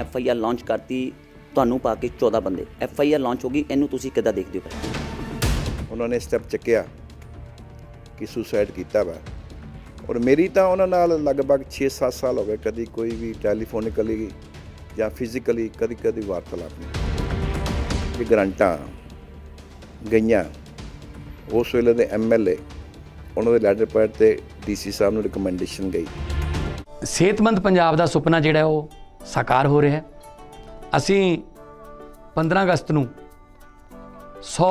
F I R launch ਕਰਤੀ ਤੁਹਾਨੂੰ ਪਾ ਕੇ 14 ਬੰਦੇ ਐਫ ਆਈ ਆਰ ਲਾਂਚ ਹੋ ਗਈ ਇਹਨੂੰ ਤੁਸੀਂ ਕਿੱਦਾਂ ਦੇਖਦੇ ਹੋ ਉਹਨਾਂ ਨੇ ਸਟੈਪ ਚੱਕਿਆ ਕਿ ਸੁਸਾਈਡ ਕੀਤਾ ਵਾ ਔਰ ਮੇਰੀ ਤਾਂ ਉਹਨਾਂ ਨਾਲ ਲਗਭਗ 6-7 ਸਾਲ ਹੋ ਗਏ ਕਦੀ ਕੋਈ ਵੀ ਟੈਲੀਫੋਨਿਕਲੀ ਜਾਂ ਫਿਜ਼ੀਕਲੀ ਕਦੀ ਕਦੀ ਵਾਰਤਾਲਾਪ ਨਹੀਂ ਕਿ ਗਰੰਟਾ ਗਈਆਂ ਉਸ ਵੇਲੇ ਦੇ ਐਮਐਲਏ ਉਹਨਾਂ ਦੇ ਲੈਟਰ ਪੈਡ ਤੇ ਡੀਸੀ ਸਾਹਿਬ ਨੂੰ ਰეკਮੈਂਡੇਸ਼ਨ ਗਈ ਸਿਹਤਮੰਦ ਪੰਜਾਬ ਦਾ ਸੁਪਨਾ ਜਿਹੜਾ ਉਹ ਸਾਕਾਰ ਹੋ ਰਿਹਾ ਹੈ ਅਸੀਂ 15 ਅਗਸਤ ਨੂੰ 100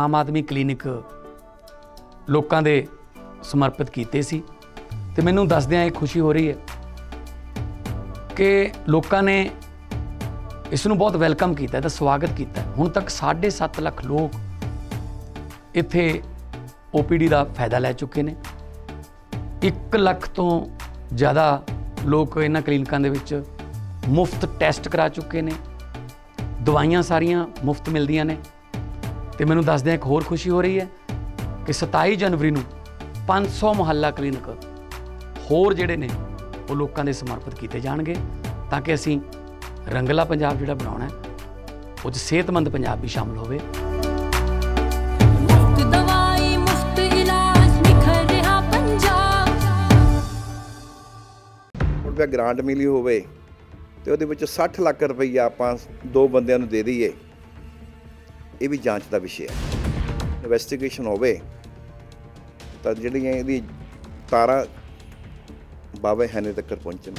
ਆਮ ਆਦਮੀ ਕਲੀਨਿਕ ਲੋਕਾਂ ਦੇ ਸਮਰਪਿਤ ਕੀਤੇ ਸੀ ਤੇ ਮੈਨੂੰ ਦੱਸਦਿਆਂ ਇਹ ਖੁਸ਼ੀ ਹੋ ਰਹੀ ਹੈ ਕਿ ਲੋਕਾਂ ਨੇ ਇਸ ਨੂੰ ਬਹੁਤ ਵੈਲਕਮ ਕੀਤਾ ਤੇ ਸਵਾਗਤ ਕੀਤਾ ਹੁਣ ਤੱਕ 7.5 ਲੱਖ ਲੋਕ ਇੱਥੇ ਓਪੀਡੀ ਦਾ ਫਾਇਦਾ ਲੈ ਚੁੱਕੇ ਨੇ 1 ਲੱਖ ਤੋਂ ਜ਼ਿਆਦਾ ਲੋਕ ਇਹਨਾਂ ਕਲੀਨਿਕਾਂ ਦੇ ਵਿੱਚ ਮੁਫਤ ਟੈਸਟ ਕਰਾ ਚੁੱਕੇ ਨੇ ਦਵਾਈਆਂ ਸਾਰੀਆਂ ਮੁਫਤ ਮਿਲਦੀਆਂ ਨੇ ਤੇ ਮੈਨੂੰ ਦੱਸਦਿਆਂ ਇੱਕ ਹੋਰ ਖੁਸ਼ੀ ਹੋ ਰਹੀ ਹੈ ਕਿ 27 ਜਨਵਰੀ ਨੂੰ 500 ਮੁਹੱਲਾ ਕਲੀਨਿਕ ਹੋਰ ਜਿਹੜੇ ਨੇ ਉਹ ਲੋਕਾਂ ਦੇ ਸਮਰਪਿਤ ਕੀਤੇ ਜਾਣਗੇ ਤਾਂ ਕਿ ਅਸੀਂ ਰੰਗਲਾ ਪੰਜਾਬ ਜਿਹੜਾ ਬਣਾਉਣਾ ਹੈ ਉਹ 'ਚ ਸਿਹਤਮੰਦ ਪੰਜਾਬ ਵੀ ਸ਼ਾਮਲ ਹੋਵੇ ਰੁਪਏ ਗ੍ਰਾਂਟ ਮਿਲੀ ਹੋਵੇ ਤੇ ਉਹਦੇ ਵਿੱਚ 60 ਲੱਖ ਰੁਪਈਆ ਆਪਾਂ ਦੋ ਬੰਦਿਆਂ ਨੂੰ ਦੇ ਦਈਏ ਇਹ ਵੀ ਜਾਂਚ ਦਾ ਵਿਸ਼ਾ ਹੈ ਇਨਵੈਸਟੀਗੇਸ਼ਨ ਹੋਵੇ ਤਾਂ ਜਿਹੜੀਆਂ ਇਹਦੀ ਤਾਰਾ ਬਾਬੇ ਹਨੇ ਤੱਕ ਪਹੁੰਚਣ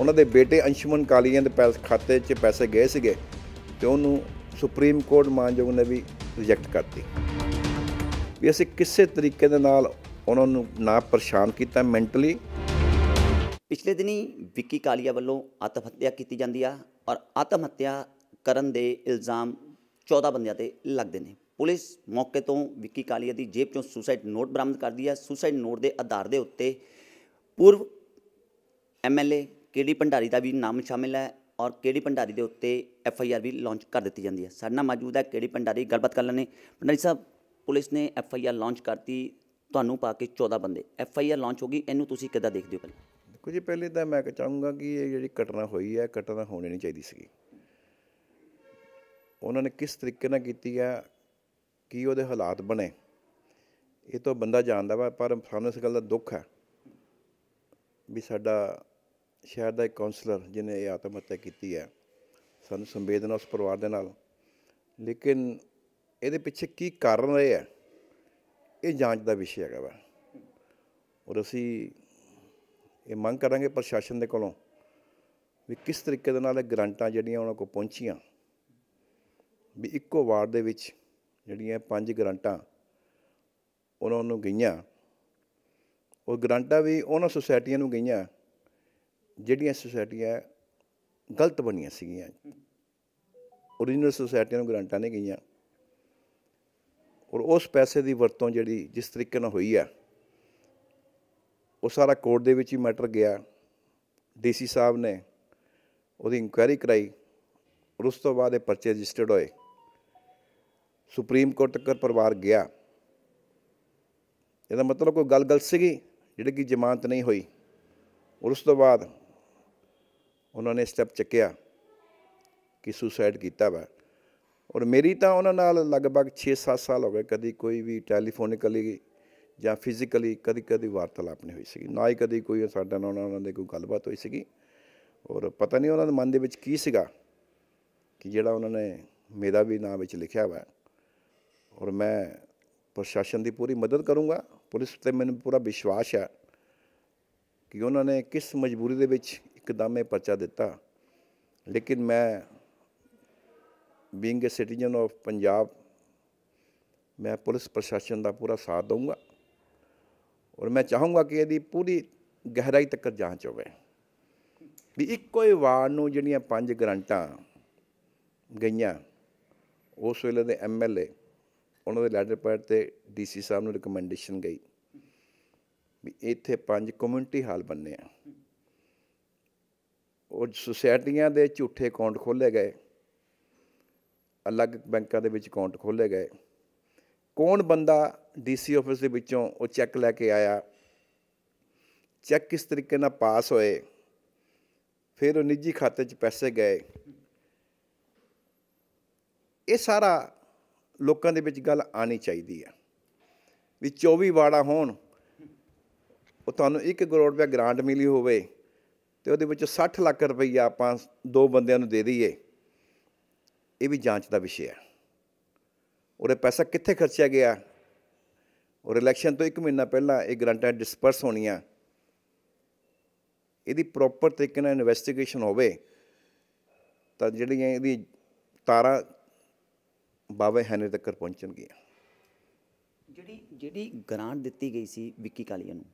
ਉਹਨਾਂ ਦੇ ਬੇਟੇ ਅੰਸ਼ਮਨ ਕਾਲੀਆਂ ਦੇ ਪੈਸੇ ਖਾਤੇ 'ਚ ਪੈਸੇ ਗਏ ਸੀਗੇ ਤੇ ਉਹਨੂੰ ਸੁਪਰੀਮ ਕੋਰਟ ਮਾਨਯੋਗ ਨੇ ਵੀ ਰਿਜੈਕਟ ਕਰਤੀ ਵੀ ਅਸੀਂ ਕਿਸੇ ਤਰੀਕੇ ਦੇ ਨਾਲ ਉਹਨਾਂ ਨੂੰ ਨਾ ਪਰੇਸ਼ਾਨ ਕੀਤਾ ਮੈਂਟਲੀ ਪਿਛਲੇ ਦਿਨੀ ਵਿੱਕੀ ਕਾਲੀਆ ਵੱਲੋਂ ਆਤਮ ਹੱਤਿਆ ਕੀਤੀ ਜਾਂਦੀ ਆ ਔਰ ਆਤਮ ਹੱਤਿਆ ਕਰਨ ਦੇ ਇਲਜ਼ਾਮ 14 ਬੰਦਿਆਂ ਤੇ ਲੱਗਦੇ ਨੇ ਪੁਲਿਸ ਮੌਕੇ ਤੋਂ ਵਿੱਕੀ ਕਾਲੀਆ ਦੀ ਜੇਬ ਚੋਂ ਸੁਸਾਈਡ ਨੋਟ ਬਰਾਮਦ ਕਰਦੀ ਆ ਸੁਸਾਈਡ ਨੋਟ ਦੇ ਆਧਾਰ ਦੇ ਉੱਤੇ ਪੂਰਵ ਐਮਐਲਏ ਕੇਡੀ ਭੰਡਾਰੀ ਦਾ ਵੀ ਨਾਮ ਸ਼ਾਮਿਲ ਹੈ ਔਰ ਕੇਡੀ ਭੰਡਾਰੀ ਦੇ ਉੱਤੇ ਐਫ ਆਈ ਆਰ ਵੀ ਲਾਂਚ ਕਰ ਦਿੱਤੀ ਜਾਂਦੀ ਆ ਸਾਡੇ ਨਾਲ ਮੌਜੂਦ ਹੈ ਕੇਡੀ ਭੰਡਾਰੀ ਗੱਲਬਾਤ ਕਰ ਲੈਣੇ ਭੰਡਾਰੀ ਸਾਹਿਬ ਪੁਲਿਸ ਨੇ ਐਫ ਆਈ ਆਰ ਲਾਂਚ ਕਰਤੀ ਤੁਹਾਨੂੰ ਪਾ ਕੇ 14 ਬੰਦੇ ਐਫ ਆਈ ਆਰ ਲਾਂਚ ਹੋ ਗਈ ਇਹਨੂੰ ਤੁਸੀਂ ਕਿੱਦਾਂ ਦੇਖਦੇ ਹੋ ਪਹਿਲਾਂ ਕੁਝ ਪਹਿਲੇ ਤਾਂ ਮੈਂ ਚਾਹੂੰਗਾ ਕਿ ਇਹ ਜਿਹੜੀ ਘਟਨਾ ਹੋਈ ਹੈ ਘਟਨਾ ਹੋਣੀ ਨਹੀਂ ਚਾਹੀਦੀ ਸੀ ਉਹਨਾਂ ਨੇ ਕਿਸ ਤਰੀਕੇ ਨਾਲ ਕੀਤੀ ਹੈ ਕੀ ਉਹਦੇ ਹਾਲਾਤ ਬਣੇ ਇਹ ਤਾਂ ਬੰਦਾ ਜਾਣਦਾ ਵਾ ਪਰ ਸਾਨੂੰ ਇਸ ਗੱਲ ਦਾ ਦੁੱਖ ਹੈ ਵੀ ਸਾਡਾ ਸ਼ਹਿਰ ਦਾ ਇੱਕ ਕਾਉਂਸਲਰ ਜਿਨੇ ਇਹ ਆਤਮ ਹੱਤਿਆ ਕੀਤੀ ਹੈ ਸਾਨੂੰ ਸੰਵੇਦਨਾ ਉਸ ਪਰਿਵਾਰ ਦੇ ਨਾਲ ਲੇਕਿਨ ਇਹਦੇ ਪਿੱਛੇ ਕੀ ਕਾਰਨ ਰਹੇ ਆ ਇਹ ਜਾਂਚ ਦਾ ਵਿਸ਼ਾ ਹੈਗਾ ਵਾ ਔਰ ਅਸੀਂ ਇਹ ਮੰਗ ਕਰਾਂਗੇ ਪ੍ਰਸ਼ਾਸਨ ਦੇ ਕੋਲੋਂ ਵੀ ਕਿਸ ਤਰੀਕੇ ਦੇ ਨਾਲ ਇਹ ਗਰੰਟਾਂ ਜਿਹੜੀਆਂ ਉਹਨਾਂ ਕੋਲ ਪਹੁੰਚੀਆਂ ਵੀ ਇੱਕੋ ਵਾਰ ਦੇ ਵਿੱਚ ਜਿਹੜੀਆਂ ਪੰਜ ਗਰੰਟਾਂ ਉਹਨਾਂ ਨੂੰ ਗਈਆਂ ਉਹ ਗਰੰਟਾਂ ਵੀ ਉਹਨਾਂ ਸੁਸਾਇਟੀਆਂ ਨੂੰ ਗਈਆਂ ਜਿਹੜੀਆਂ ਸੁਸਾਇਟੀਆਂ ਗਲਤ ਬਣੀਆਂ ਸੀਗੀਆਂ origignal ਸੁਸਾਇਟੀਆਂ ਨੂੰ ਗਰੰਟਾਂ ਨਹੀਂ ਗਈਆਂ ਔਰ ਉਸ ਪੈਸੇ ਦੀ ਵਰਤੋਂ ਜਿਹੜੀ ਜਿਸ ਤਰੀਕੇ ਨਾਲ ਹੋਈ ਆ ਉਹ ਸਾਰਾ ਕੋਰਟ ਦੇ ਵਿੱਚ ਹੀ ਮੈਟਰ ਗਿਆ ਡੀਸੀ ਸਾਹਿਬ ਨੇ ਉਹਦੀ ਇਨਕੁਆਇਰੀ ਕਰਾਈ ਔਰ ਉਸ ਤੋਂ ਬਾਅਦ ਇਹ ਪਰਚੇ ਰਜਿਸਟਰਡ ਹੋਏ ਸੁਪਰੀਮ ਕੋਰਟ ਤੱਕ ਪਰਿਵਾਰ ਗਿਆ ਇਹਦਾ ਮਤਲਬ ਕੋਈ ਗੱਲ ਗਲਤ ਸੀਗੀ ਜਿਹੜੀ ਕਿ ਜ਼ਮਾਨਤ ਨਹੀਂ ਹੋਈ ਔਰ ਉਸ ਤੋਂ ਬਾਅਦ ਉਹਨਾਂ ਨੇ ਸਟੈਪ ਚੱਕਿਆ ਕਿ ਸੁਸਾਈਡ ਕੀਤਾ ਵਾ ਔਰ ਮੇਰੀ ਤਾਂ ਉਹਨਾਂ ਨਾਲ ਲਗਭਗ 6-7 ਸਾਲ ਹੋ ਗਏ ਕਦੀ ਕੋਈ ਵੀ ਟੈਲੀਫੋਨਿਕਲੀ ਜਾਂ ਫਿਜ਼ੀਕਲੀ ਕਦੀ ਕਦੀ ਵਾਰਤਾਲਾਪ ਨਹੀਂ ਹੋਈ ਸੀਗੀ ਨਾ ਹੀ ਕਦੀ ਕੋਈ ਸਾਡਾ ਨਾਲ ਉਹਨਾਂ ਦੇ ਕੋਈ ਗੱਲਬਾਤ ਹੋਈ ਸੀਗੀ ਔਰ ਪਤਾ ਨਹੀਂ ਉਹਨਾਂ ਦੇ ਮਨ ਦੇ ਵਿੱਚ ਕੀ ਸੀਗਾ ਕਿ ਜਿਹੜਾ ਉਹਨਾਂ ਨੇ ਮੇਰਾ ਵੀ ਨਾਮ ਵਿੱਚ ਲਿਖਿਆ ਹੋਇਆ ਔਰ ਮੈਂ ਪ੍ਰਸ਼ਾਸਨ ਦੀ ਪੂਰੀ ਮਦਦ ਕਰੂੰਗਾ ਪੁਲਿਸ ਤੇ ਮੈਨੂੰ ਪੂਰਾ ਵਿਸ਼ਵਾਸ ਹੈ ਕਿ ਉਹਨਾਂ ਨੇ ਕਿਸ ਮਜਬੂਰੀ ਦੇ ਵਿੱਚ ਇੱਕਦਮੇ ਪਰਚਾ ਦਿੱਤਾ ਲੇਕਿਨ ਮੈਂ being a citizen of Punjab ਮੈਂ ਪੁਲਿਸ ਪ੍ਰਸ਼ਾਸਨ ਦਾ ਪੂਰਾ ਸਾਥ ਦਊਂਗਾ ਔਰ ਮੈਂ ਚਾਹੂੰਗਾ ਕਿ ਇਹਦੀ ਪੂਰੀ ਗਹਿਰਾਈ ਤੱਕ ਜਾਂਚ ਹੋਵੇ ਵੀ ਇੱਕੋ ਹੀ ਵਾਰ ਨੂੰ ਜਿਹੜੀਆਂ ਪੰਜ ਗਰੰਟਾਂ ਗਈਆਂ ਉਸ ਵੇਲੇ ਦੇ ਐਮਐਲਏ ਉਹਨਾਂ ਦੇ ਲੈਟਰ ਪੈਡ ਤੇ ਡੀਸੀ ਸਾਹਿਬ ਨੂੰ ਰეკਮੈਂਡੇਸ਼ਨ ਗਈ ਵੀ ਇੱਥੇ ਪੰਜ ਕਮਿਊਨਿਟੀ ਹਾਲ ਬਣਨੇ ਆ ਉਹ ਸੁਸਾਇਟੀਆਂ ਦੇ ਝੂਠੇ ਅਕਾਊਂਟ ਖੋਲੇ ਗਏ ਅਲੱਗ ਬੈਂਕਾਂ ਦੇ ਵਿੱਚ ਅਕਾਊਂਟ ਖੋਲੇ ਗਏ ਕੌਣ ਬੰਦਾ ਡੀਸੀ ਆਫਿਸ ਦੇ ਵਿੱਚੋਂ ਉਹ ਚੈੱਕ ਲੈ ਕੇ ਆਇਆ ਚੈੱਕ ਕਿਸ ਤਰੀਕੇ ਨਾਲ ਪਾਸ ਹੋਏ ਫਿਰ ਉਹ ਨਿੱਜੀ ਖਾਤੇ 'ਚ ਪੈਸੇ ਗਏ ਇਹ ਸਾਰਾ ਲੋਕਾਂ ਦੇ ਵਿੱਚ ਗੱਲ ਆਣੀ ਚਾਹੀਦੀ ਆ ਵੀ 24 ਵਾੜਾ ਹੋਣ ਉਹ ਤੁਹਾਨੂੰ 1 ਕਰੋੜ ਰੁਪਏ ਗ੍ਰਾਂਟ ਮਿਲੀ ਹੋਵੇ ਤੇ ਉਹਦੇ ਵਿੱਚੋਂ 60 ਲੱਖ ਰੁਪਏ ਆਪਾਂ ਦੋ ਬੰਦਿਆਂ ਨੂੰ ਦੇ ਦਈਏ ਇਹ ਵੀ ਜਾਂਚ ਦਾ ਵਿਸ਼ਾ ਹੈ ਉਹਦੇ ਪੈਸਾ ਕਿੱਥੇ ਖਰਚਿਆ ਗਿਆ ਔਰ ਇਲੈਕਸ਼ਨ ਤੋਂ 1 ਮਹੀਨਾ ਪਹਿਲਾਂ ਇਹ ਗ੍ਰਾਂਟਾਂ ਡਿਸਪਰਸ ਹੋਣੀਆਂ ਇਹਦੀ ਪ੍ਰੋਪਰ ਤਰੀਕੇ ਨਾਲ ਇਨਵੈਸਟੀਗੇਸ਼ਨ ਹੋਵੇ ਤਾਂ ਜਿਹੜੀਆਂ ਇਹਦੀ ਤਾਰਾ ਬਾਵੇ ਹੈਨੇ ਤੱਕ ਪਹੁੰਚਣਗੀਆਂ ਜਿਹੜੀ ਜਿਹੜੀ ਗ੍ਰਾਂਟ ਦਿੱਤੀ ਗਈ ਸੀ ਵਿੱਕੀ ਕਾਲੀਆ ਨੂੰ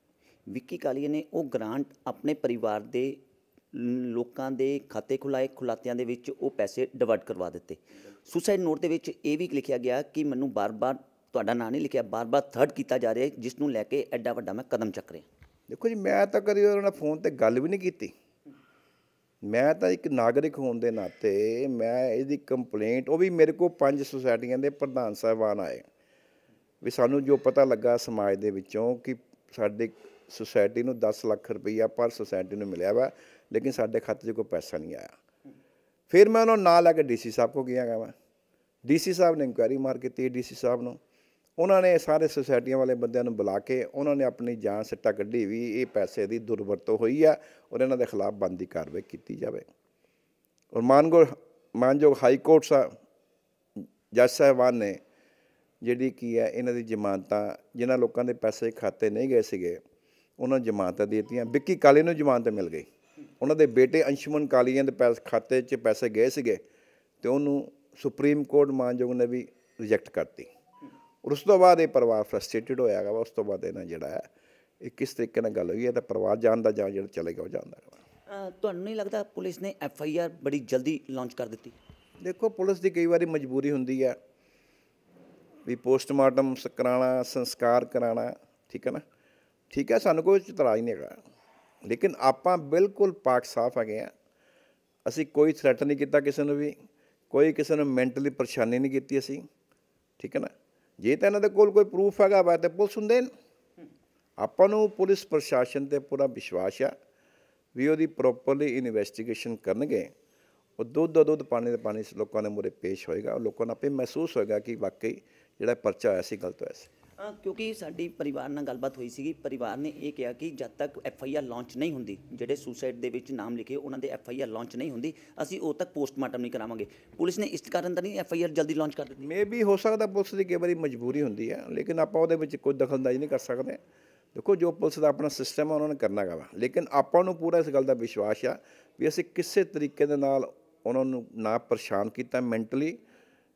ਵਿੱਕੀ ਕਾਲੀਆ ਨੇ ਉਹ ਗ੍ਰਾਂਟ ਆਪਣੇ ਪਰਿਵਾਰ ਦੇ ਲੋਕਾਂ ਦੇ ਖਾਤੇ ਖੁਲਾਏ ਖੁਲਾਤਿਆਂ ਦੇ ਵਿੱਚ ਉਹ ਪੈਸੇ ਡਿਵਰਟ ਕਰਵਾ ਦਿੱਤੇ ਸੁਸਾਈਡ ਨੋਟ ਦੇ ਵਿੱਚ ਇਹ ਵੀ ਲਿਖਿਆ ਗਿਆ ਕਿ ਮੈਨੂੰ ਬਾਰ-ਬਾਰ ਤੁਹਾਡਾ ਨਾਂ ਨਹੀਂ ਲਿਖਿਆ ਬਾਰ-ਬਾਰ ਥਰਡ ਕੀਤਾ ਜਾ ਰਿਹਾ ਜਿਸ ਨੂੰ ਲੈ ਕੇ ਐਡਾ ਵੱਡਾ ਮੈਂ ਕਦਮ ਚੱਕ ਰਿਹਾ ਦੇਖੋ ਜੀ ਮੈਂ ਤਾਂ ਕਦੀ ਉਹਨਾਂ ਨਾਲ ਫੋਨ ਤੇ ਗੱਲ ਵੀ ਨਹੀਂ ਕੀਤੀ ਮੈਂ ਤਾਂ ਇੱਕ ਨਾਗਰਿਕ ਹੋਣ ਦੇ ਨਾਤੇ ਮੈਂ ਇਹਦੀ ਕੰਪਲੇਂਟ ਉਹ ਵੀ ਮੇਰੇ ਕੋਲ ਪੰਜ ਸੁਸਾਇਟੀਆਂ ਦੇ ਪ੍ਰਧਾਨ ਸਾਹਿਬਾਨ ਆਏ ਵੀ ਸਾਨੂੰ ਜੋ ਪਤਾ ਲੱਗਾ ਸਮਾਜ ਦੇ ਵਿੱਚੋਂ ਕਿ ਸਾਡੇ ਸੁਸਾਇਟੀ ਨੂੰ 10 ਲੱਖ ਰੁਪਈਆ ਪਰ ਸੁਸਾਇਟੀ ਨੂੰ ਮਿਲਿਆ ਵਾ ਲੇਕਿਨ ਸਾਡੇ ਖਾਤੇ 'ਚ ਕੋਈ ਪੈਸਾ ਨਹੀਂ ਆਇਆ ਫਿਰ ਮੈਂ ਉਹਨਾਂ ਨਾਲ ਲੈ ਕੇ ਡੀਸੀ ਸਾਹਿਬ ਕੋ ਗਿਆ ਗਾ ਵਾ ਡੀਸੀ ਸਾਹਿਬ ਨੇ ਇਨਕੁਆਇਰੀ ਮਾਰ ਕੇ ਤੇ ਡੀਸੀ ਸਾਹਿਬ ਨੂੰ ਉਹਨਾਂ ਨੇ ਸਾਰੇ ਸੁਸਾਇਟੀਆਂ ਵਾਲੇ ਬੰਦਿਆਂ ਨੂੰ ਬੁਲਾ ਕੇ ਉਹਨਾਂ ਨੇ ਆਪਣੀ ਜਾਨ ਸਿੱਟਾ ਕੱਢੀ ਵੀ ਇਹ ਪੈਸੇ ਦੀ ਦੁਰਵਰਤੋਂ ਹੋਈ ਆ ਔਰ ਇਹਨਾਂ ਦੇ ਖਿਲਾਫ ਬੰਦੀ ਕਾਰਵਾਈ ਕੀਤੀ ਜਾਵੇ ਔਰ ਮਾਨਗੋ ਮਾਨਜੋਗ ਹਾਈ ਕੋਰਟ ਸਾ ਜੱਜ ਸਾਹਿਬਾਨ ਨੇ ਜਿਹੜੀ ਕੀ ਹੈ ਇਹਨਾਂ ਦੀ ਜ਼ਮਾਨਤਾਂ ਜਿਨ੍ਹਾਂ ਲੋਕਾਂ ਦੇ ਪੈਸੇ ਖਾਤੇ ਨਹੀਂ ਗਏ ਸੀਗੇ ਉਹਨਾਂ ਜ਼ਮਾਨਤਾਂ ਦੇ ਦਿੱਤੀਆਂ ਵਿੱਕੀ ਕਾਲੇ ਨੂੰ ਜ਼ਮਾਨਤ ਮਿਲ ਗਈ ਉਹਨਾਂ ਦੇ ਬੇਟੇ ਅੰਸ਼ਮਨ ਕਾਲੀਆਂ ਦੇ ਪੈਸੇ ਖਾਤੇ 'ਚ ਪੈਸੇ ਗਏ ਸੀਗੇ ਤੇ ਉਹਨੂੰ ਸੁਪਰੀਮ ਕੋਰਟ ਮਾਨਯੋਗ ਨੇ ਵੀ ਰਿਜੈਕਟ ਕਰਤੀ ਔਰ ਉਸ ਤੋਂ ਬਾਅਦ ਇਹ ਪਰਿਵਾਰ ਫਰਸਟ੍ਰੇਟਡ ਹੋਇਆ ਗਾ ਉਸ ਤੋਂ ਬਾਅਦ ਇਹਨਾਂ ਜਿਹੜਾ ਹੈ ਇਹ ਕਿਸ ਤਰੀਕੇ ਨਾਲ ਗੱਲ ਹੋਈ ਹੈ ਤਾਂ ਪਰਿਵਾਰ ਜਾਣ ਦਾ ਜਾਂ ਜਿਹੜਾ ਚਲੇ ਗਿਆ ਉਹ ਜਾਂਦਾ ਹੈ ਤੁਹਾਨੂੰ ਨਹੀਂ ਲੱਗਦਾ ਪੁਲਿਸ ਨੇ ਐਫ ਆਈ ਆਰ ਬੜੀ ਜਲਦੀ ਲਾਂਚ ਕਰ ਦਿੱਤੀ ਦੇਖੋ ਪੁਲਿਸ ਦੀ ਕਈ ਵਾਰੀ ਮਜਬੂਰੀ ਹੁੰਦੀ ਹੈ ਵੀ ਪੋਸਟਮਾਰਟਮ ਕਰਾਣਾ ਸੰਸਕਾਰ ਕਰਾਣਾ ਠੀਕ ਹੈ ਨਾ ਠੀਕ ਹੈ ਸਾਨੂੰ ਕੋਈ ਇਤਰਾਜ਼ ਨਹੀਂ ਹੈਗਾ ਲੇਕਿਨ ਆਪਾਂ ਬਿਲਕੁਲ ਪਾਕ ਸਾਫ ਹੈਗੇ ਆ ਅਸੀਂ ਕੋਈ ਥ੍ਰੈਟ ਨਹੀਂ ਕੀਤਾ ਕਿਸੇ ਨੂੰ ਵੀ ਕੋਈ ਕਿਸੇ ਨੂੰ ਮੈਂਟਲੀ ਪਰੇਸ਼ਾਨੀ ਨਹੀਂ ਕੀਤੀ ਅਸੀਂ ਠੀਕ ਹੈ ਨਾ ਜੇ ਤਾਂ ਇਹਨਾਂ ਦੇ ਕੋਲ ਕੋਈ ਪ੍ਰੂਫ ਹੈਗਾ ਵਾ ਤੇ ਪੁਲਿਸ ਹੁੰਦੇ ਦੇਣ ਆਪਾਂ ਨੂੰ ਪੁਲਿਸ ਪ੍ਰਸ਼ਾਸਨ ਤੇ ਪੂਰਾ ਵਿਸ਼ਵਾਸ ਆ ਵੀ ਉਹਦੀ ਪ੍ਰੋਪਰਲੀ ਇਨਵੈਸਟੀਗੇਸ਼ਨ ਕਰਨਗੇ ਉਹ ਦੁੱਧ ਦਾ ਦੁੱਧ ਪਾਣੀ ਦਾ ਪਾਣੀ ਲੋਕਾਂ ਦੇ ਮੂਰੇ ਪੇਸ਼ ਹੋਏਗਾ ਲੋਕਾਂ ਨੂੰ ਆਪੇ ਮਹਿਸੂਸ ਹੋਏਗਾ ਕਿ ਵਾਕਈ ਜਿਹੜਾ ਪਰਚਾ ਆਇਆ ਸੀ ਗਲਤ ਹੋਇਆ ਸੀ ਹਾਂ ਕਿਉਂਕਿ ਸਾਡੀ ਪਰਿਵਾਰ ਨਾਲ ਗੱਲਬਾਤ ਹੋਈ ਸੀਗੀ ਪਰਿਵਾਰ ਨੇ ਇਹ ਕਿਹਾ ਕਿ ਜਦ ਤੱਕ ਐਫ ਆਈ ਆਰ ਲਾਂਚ ਨਹੀਂ ਹੁੰਦੀ ਜਿਹੜੇ ਸੁਸਾਈਡ ਦੇ ਵਿੱਚ ਨਾਮ ਲਿਖੇ ਉਹਨਾਂ ਦੇ ਐਫ ਆਈ ਆਰ ਲਾਂਚ ਨਹੀਂ ਹੁੰਦੀ ਅਸੀਂ ਉਹ ਤੱਕ ਪੋਸਟਮਾਰਟਮ ਨਹੀਂ ਕਰਾਵਾਂਗੇ ਪੁਲਿਸ ਨੇ ਇਸ ਕਾਰਨ ਤਾਂ ਨਹੀਂ ਐਫ ਆਈ ਆਰ ਜਲਦੀ ਲਾਂਚ ਕਰ ਦਿੱਤੀ ਮੇ ਵੀ ਹੋ ਸਕਦਾ ਪੁਲਿਸ ਦੀ ਕਈ ਵਾਰੀ ਮਜਬੂਰੀ ਹੁੰਦੀ ਹੈ ਲੇਕਿਨ ਆਪਾਂ ਉਹਦੇ ਵਿੱਚ ਕੋਈ ਦਖਲਅੰਦਾਜ਼ੀ ਨਹੀਂ ਕਰ ਸਕਦੇ ਦੇਖੋ ਜੋ ਪੁਲਿਸ ਦਾ ਆਪਣਾ ਸਿਸਟਮ ਹੈ ਉਹਨਾਂ ਨੇ ਕਰਨਾ ਹੈਗਾ ਲੇਕਿਨ ਆਪਾਂ ਨੂੰ ਪੂਰਾ ਇਸ ਗੱਲ ਦਾ ਵਿਸ਼ਵਾਸ ਆ ਵੀ ਅਸੀਂ ਕਿਸੇ ਤਰੀਕੇ ਦੇ ਨਾਲ ਉਹਨਾਂ ਨੂੰ ਨਾ ਪਰੇਸ਼ਾਨ ਕੀਤਾ ਮੈਂਟਲੀ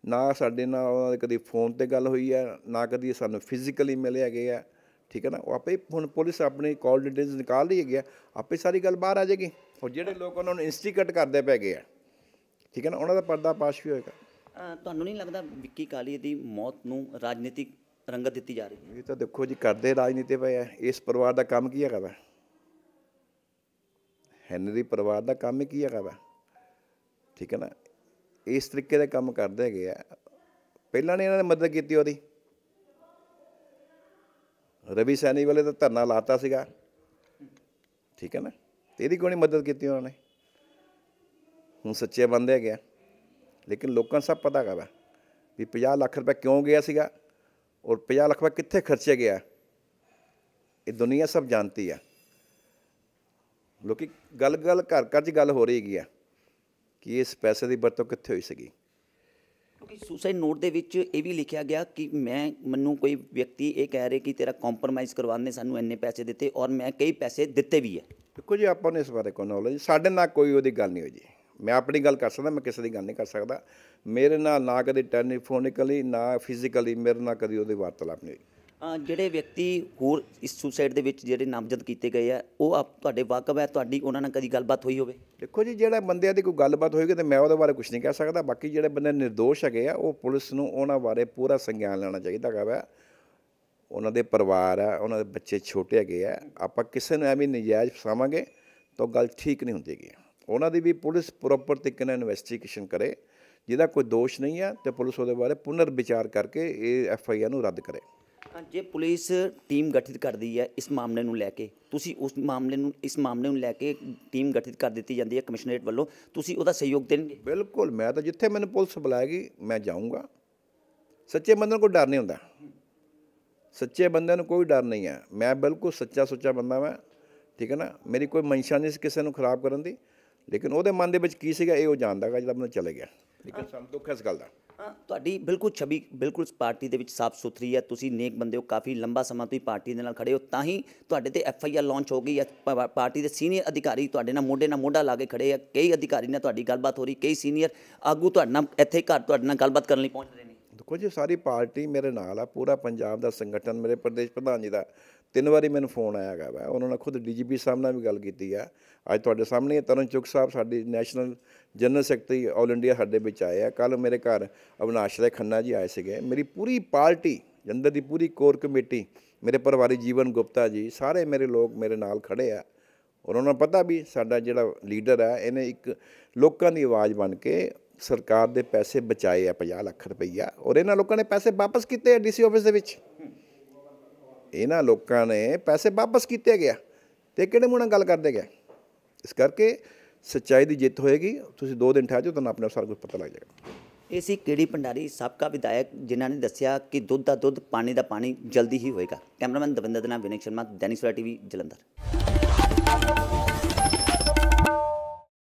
ਨਾ ਸਾਡੇ ਨਾਲ ਉਹਨਾਂ ਦੇ ਕਦੀ ਫੋਨ ਤੇ ਗੱਲ ਹੋਈ ਹੈ ਨਾ ਕਦੀ ਸਾਨੂੰ ਫਿਜ਼ੀਕਲੀ ਮਿਲੇ ਹੈਗੇ ਆ ਠੀਕ ਹੈ ਨਾ ਉਹ ਆਪੇ ਹੁਣ ਪੁਲਿਸ ਆਪਣੇ ਕਾਲ ਡਿਟੇਲਸ ਨਿਕਾਲ ਲਈ ਹੈਗੀ ਆ ਆਪੇ ਸਾਰੀ ਗੱਲ ਬਾਹਰ ਆ ਜਾਏਗੀ ਔਰ ਜਿਹੜੇ ਲੋਕ ਉਹਨਾਂ ਨੂੰ ਇੰਸਟੀਕਟ ਕਰਦੇ ਪੈ ਗਏ ਆ ਠੀਕ ਹੈ ਨਾ ਉਹਨਾਂ ਦਾ ਪਰਦਾ ਪਾਸ਼ ਵੀ ਹੋਏਗਾ ਤੁਹਾਨੂੰ ਨਹੀਂ ਲੱਗਦਾ ਵਿੱਕੀ ਕਾਲੀ ਦੀ ਮੌਤ ਨੂੰ ਰਾਜਨੀਤਿਕ ਰੰਗਤ ਦਿੱਤੀ ਜਾ ਰਹੀ ਹੈ ਇਹ ਤਾਂ ਦੇਖੋ ਜੀ ਕਰਦੇ ਰਾਜਨੀਤੀ ਪਏ ਆ ਇਸ ਪਰਿਵਾਰ ਦਾ ਕੰਮ ਕੀ ਹੈਗਾ ਵਾ ਹੈਨਰੀ ਪਰਿਵਾਰ ਦਾ ਕੰਮ ਕੀ ਹੈਗਾ ਵਾ ਠੀਕ ਹੈ ਨਾ ਇਸ ਤਰੀਕੇ ਦੇ ਕੰਮ ਕਰਦੇ ਹੈਗੇ ਆ ਪਹਿਲਾਂ ਨਹੀਂ ਇਹਨਾਂ ਨੇ ਮਦਦ ਕੀਤੀ ਉਹਦੀ ਰਵੀ ਸੈਣੀ ਵਾਲੇ ਤਾਂ ਧਰਨਾ ਲਾਤਾ ਸੀਗਾ ਠੀਕ ਹੈ ਨਾ ਤੇ ਇਹਦੀ ਕੋਈ ਮਦਦ ਕੀਤੀ ਉਹਨਾਂ ਨੇ ਹੁਣ ਸੱਚੇ ਬੰਦੇ ਹੈਗੇ ਆ ਲੇਕਿਨ ਲੋਕਾਂ ਸਭ ਪਤਾ ਹੈਗਾ ਵੀ 50 ਲੱਖ ਰੁਪਏ ਕਿਉਂ ਗਿਆ ਸੀਗਾ ਔਰ 50 ਲੱਖ ਰੁਪਏ ਕਿੱਥੇ ਖਰਚਿਆ ਗਿਆ ਇਹ ਦੁਨੀਆ ਸਭ ਜਾਣਦੀ ਆ ਲੋਕੀ ਗੱਲ ਗੱਲ ਘਰ ਘਰ 'ਚ ਗੱਲ ਹੋ ਰਹੀ ਹੈਗੀ ਆ ਕਿ ਇਸ ਪੈਸੇ ਦੀ ਵਰਤੋਂ ਕਿੱਥੇ ਹੋਈ ਸੀਗੀ ਕਿਉਂਕਿ ਸੁਸਾਈਡ ਨੋਟ ਦੇ ਵਿੱਚ ਇਹ ਵੀ ਲਿਖਿਆ ਗਿਆ ਕਿ ਮੈਂ ਮੈਨੂੰ ਕੋਈ ਵਿਅਕਤੀ ਇਹ ਕਹਿ ਰਿਹਾ ਕਿ ਤੇਰਾ ਕੰਪਰਮਾਈਜ਼ ਕਰਵਾਉਣ ਨੇ ਸਾਨੂੰ ਇੰਨੇ ਪੈਸੇ ਦਿੱਤੇ ਔਰ ਮੈਂ ਕਈ ਪੈਸੇ ਦਿੱਤੇ ਵੀ ਹੈ ਦੇਖੋ ਜੀ ਆਪਾਂ ਨੂੰ ਇਸ ਬਾਰੇ ਕੋਈ ਨੌਲੇਜ ਸਾਡੇ ਨਾਲ ਕੋਈ ਉਹਦੀ ਗੱਲ ਨਹੀਂ ਹੋਈ ਜੀ ਮੈਂ ਆਪਣੀ ਗੱਲ ਕਰ ਸਕਦਾ ਮੈਂ ਕਿਸੇ ਦੀ ਗੱਲ ਨਹੀਂ ਕਰ ਸਕਦਾ ਮੇਰੇ ਨਾਲ ਨਾ ਕਦੇ ਟੈਲੀਫੋਨਿਕਲੀ ਨਾ ਫਿਜ਼ੀਕਲੀ ਮੇਰੇ ਨਾਲ ਕਦੀ ਉਹਦੀ ਵਾਰਤਾਲਾਪ ਨਹੀਂ ਹੋਈ ਜਿਹੜੇ ਵਿਅਕਤੀ ਹੋਰ ਇਸ ਸੁਸਾਈਡ ਦੇ ਵਿੱਚ ਜਿਹੜੇ ਨਾਮਜ਼ਦ ਕੀਤੇ ਗਏ ਆ ਉਹ ਆਪ ਤੁਹਾਡੇ ਵਾਕਫ ਹੈ ਤੁਹਾਡੀ ਉਹਨਾਂ ਨਾਲ ਕਦੀ ਗੱਲਬਾਤ ਹੋਈ ਹੋਵੇ ਦੇਖੋ ਜੀ ਜਿਹੜਾ ਬੰਦਿਆਂ ਦੀ ਕੋਈ ਗੱਲਬਾਤ ਹੋਏਗੀ ਤੇ ਮੈਂ ਉਹਦੇ ਬਾਰੇ ਕੁਝ ਨਹੀਂ ਕਹਿ ਸਕਦਾ ਬਾਕੀ ਜਿਹੜੇ ਬੰਦੇ નિર્ਦੋਸ਼ ਹੈਗੇ ਆ ਉਹ ਪੁਲਿਸ ਨੂੰ ਉਹਨਾਂ ਬਾਰੇ ਪੂਰਾ ਸੰਗਿਆਨ ਲੈਣਾ ਚਾਹੀਦਾ ਹੈਗਾ ਵਾ ਉਹਨਾਂ ਦੇ ਪਰਿਵਾਰ ਆ ਉਹਨਾਂ ਦੇ ਬੱਚੇ ਛੋਟੇ ਹੈਗੇ ਆ ਆਪਾਂ ਕਿਸੇ ਨੂੰ ਐਵੇਂ ਨਜਾਇਜ਼ ਫਸਾਵਾਂਗੇ ਤਾਂ ਗੱਲ ਠੀਕ ਨਹੀਂ ਹੁੰਦੀਗੀ ਉਹਨਾਂ ਦੀ ਵੀ ਪੁਲਿਸ ਪ੍ਰੋਪਰ ਤਰੀਕੇ ਨਾਲ ਇਨਵੈਸਟੀਗੇਸ਼ਨ ਕਰੇ ਜਿਹਦਾ ਕੋਈ ਦੋਸ਼ ਨਹੀਂ ਆ ਤੇ ਪੁਲਿਸ ਉਹਦੇ ਬਾਰੇ ਪੁਨਰ ਵਿਚਾਰ ਕਰਕੇ ਇਹ ਐਫ ਆਈ ਆਰ ਨੂੰ ਰੱਦ ਕਰੇ ਤਾਂ ਜੇ ਪੁਲਿਸ ਟੀਮ ਗਠਿਤ ਕਰਦੀ ਹੈ ਇਸ ਮਾਮਲੇ ਨੂੰ ਲੈ ਕੇ ਤੁਸੀਂ ਉਸ ਮਾਮਲੇ ਨੂੰ ਇਸ ਮਾਮਲੇ ਨੂੰ ਲੈ ਕੇ ਟੀਮ ਗਠਿਤ ਕਰ ਦਿੱਤੀ ਜਾਂਦੀ ਹੈ ਕਮਿਸ਼ਨਰੇਟ ਵੱਲੋਂ ਤੁਸੀਂ ਉਹਦਾ ਸਹਿਯੋਗ ਦੇਣਗੇ ਬਿਲਕੁਲ ਮੈਂ ਤਾਂ ਜਿੱਥੇ ਮੈਨੂੰ ਪੁਲਿਸ ਬੁਲਾਏਗੀ ਮੈਂ ਜਾਊਂਗਾ ਸੱਚੇ ਬੰਦੇ ਨੂੰ ਕੋਈ ਡਰ ਨਹੀਂ ਹੁੰਦਾ ਸੱਚੇ ਬੰਦੇ ਨੂੰ ਕੋਈ ਡਰ ਨਹੀਂ ਹੈ ਮੈਂ ਬਿਲਕੁਲ ਸੱਚਾ ਸੁੱਚਾ ਬੰਦਾ ਮੈਂ ਠੀਕ ਹੈ ਨਾ ਮੇਰੀ ਕੋਈ ਮਨਸ਼ਾ ਨਹੀਂ ਸੀ ਕਿਸੇ ਨੂੰ ਖਰਾਬ ਕਰਨ ਦੀ ਲੇਕਿਨ ਉਹਦੇ ਮਨ ਦੇ ਵਿੱਚ ਕੀ ਸੀਗਾ ਇਹ ਉਹ ਜਾਣਦਾਗਾ ਜਦੋਂ ਮੈਂ ਚਲੇ ਗਿਆ ਲੇਕਿਨ ਸਾਨੂੰ ਦੁੱਖ ਇਸ ਗੱਲ ਦਾ ਤੁਹਾਡੀ ਬਿਲਕੁਲ ਛਵੀ ਬਿਲਕੁਲ ਪਾਰਟੀ ਦੇ ਵਿੱਚ ਸਾਫ਼ ਸੁਥਰੀ ਹੈ ਤੁਸੀਂ ਨੇਕ ਬੰਦੇ ਹੋ ਕਾਫੀ ਲੰਬਾ ਸਮਾਂ ਤੋਂ ਹੀ ਪਾਰਟੀ ਦੇ ਨਾਲ ਖੜੇ ਹੋ ਤਾਂ ਹੀ ਤੁਹਾਡੇ ਤੇ ਐਫ ਆਈ ਆਰ ਲਾਂਚ ਹੋ ਗਈ ਹੈ ਪਾਰਟੀ ਦੇ ਸੀਨੀਅਰ ਅਧਿਕਾਰੀ ਤੁਹਾਡੇ ਨਾਲ ਮੋਢੇ ਨਾਲ ਮੋਢਾ ਲਾ ਕੇ ਖੜੇ ਆ ਕਈ ਅਧਿਕਾਰੀ ਨਾਲ ਤੁਹਾਡੀ ਗੱਲਬਾਤ ਹੋ ਰਹੀ ਕਈ ਸੀਨੀਅਰ ਆਗੂ ਤੁਹਾਡੇ ਨਾਲ ਇੱਥੇ ਘਰ ਤੁਹਾਡੇ ਨਾਲ ਗੱਲਬਾਤ ਕਰਨ ਲਈ ਪਹੁੰਚ ਰਹੇ ਨੇ ਦੇਖੋ ਜੀ ਸਾਰੀ ਪਾਰਟੀ ਮੇਰੇ ਨਾਲ ਆ ਪੂਰਾ ਪੰਜਾਬ ਦਾ ਸੰਗਠਨ ਮੇਰੇ ਪ੍ਰਦੇਸ਼ ਪ੍ਰਧਾਨ ਜੀ ਦਾ ਤਿੰਨ ਵਾਰੀ ਮੈਨੂੰ ਫੋਨ ਆਇਆ ਹੈਗਾ ਵਾ ਉਹਨਾਂ ਨੇ ਖੁਦ ਡੀਜੀਪੀ ਸਾਹਿਬ ਨਾਲ ਵੀ ਗੱਲ ਕੀਤੀ ਆ ਅੱਜ ਤੁਹਾਡੇ ਸਾਹਮਣੇ ਤਰਨ ਚੁੱਕ ਸਾਹਿਬ ਸਾਡੀ national general secretary all India ਸਾਡੇ ਵਿੱਚ ਆਏ ਆ ਕੱਲ ਮੇਰੇ ਘਰ ਅਵਨਾਸ਼ ਰੇ ਖੰਨਾ ਜੀ ਆਏ ਸੀਗੇ ਮੇਰੀ ਪੂਰੀ ਪਾਰਟੀ ਜੰਦਰ ਦੀ ਪੂਰੀ ਕੋਰ ਕਮੇਟੀ ਮੇਰੇ ਪਰਿਵਾਰੀ ਜੀਵਨ ਗੁਪਤਾ ਜੀ ਸਾਰੇ ਮੇਰੇ ਲੋਕ ਮੇਰੇ ਨਾਲ ਖੜੇ ਆ ਉਹਨਾਂ ਨੂੰ ਪਤਾ ਵੀ ਸਾਡਾ ਜਿਹੜਾ ਲੀਡਰ ਆ ਇਹਨੇ ਇੱਕ ਲੋਕਾਂ ਦੀ ਆਵਾਜ਼ ਬਣ ਕੇ ਸਰਕਾਰ ਦੇ ਪੈਸੇ ਬਚਾਏ ਆ 50 ਲੱਖ ਰੁਪਈਆ ਔਰ ਇਹਨਾਂ ਲੋਕਾਂ ਨੇ ਪੈਸੇ ਵਾਪਸ ਕੀਤੇ ਆ ਡੀਸੀ ਆਫਿਸ ਦੇ ਵਿੱਚ ਇਹਨਾਂ ਲੋਕਾਂ ਨੇ ਪੈਸੇ ਵਾਪਸ ਕੀਤੇ ਗਿਆ ਤੇ ਕਿਹੜੇ ਮੂੰਹ ਨਾਲ ਗੱਲ ਕਰਦੇ ਗਿਆ ਇਸ ਕਰਕੇ ਸੱਚਾਈ ਦੀ ਜਿੱਤ ਹੋਏਗੀ ਤੁਸੀਂ 2 ਦਿਨ ਠਹਿਰ ਜਾਓ ਤੁਹਾਨੂੰ ਆਪਣੇ ਸਾਰਾ ਕੁਝ ਪਤਾ ਲੱਗ ਜਾਏਗਾ ਇਹ ਸੀ ਕਿਹੜੀ ਭੰਡਾਰੀ ਸਾਬਕਾ ਵਿਧਾਇਕ ਜਿਨ੍ਹਾਂ ਨੇ ਦੱਸਿਆ ਕਿ ਦੁੱਧ ਦਾ ਦੁੱਧ ਪਾਣੀ ਦਾ ਪਾਣੀ ਜਲਦੀ ਹੀ ਹੋਏਗਾ ਕੈਮਰਾਮੈਨ ਦਵਿੰਦਰ ਦਨਾ ਵਿਨੇਕ ਸ਼ਰਮਾ ਦੈਨਿਸ਼ ਵਾਲਾ ਟੀਵੀ ਜਲੰਧਰ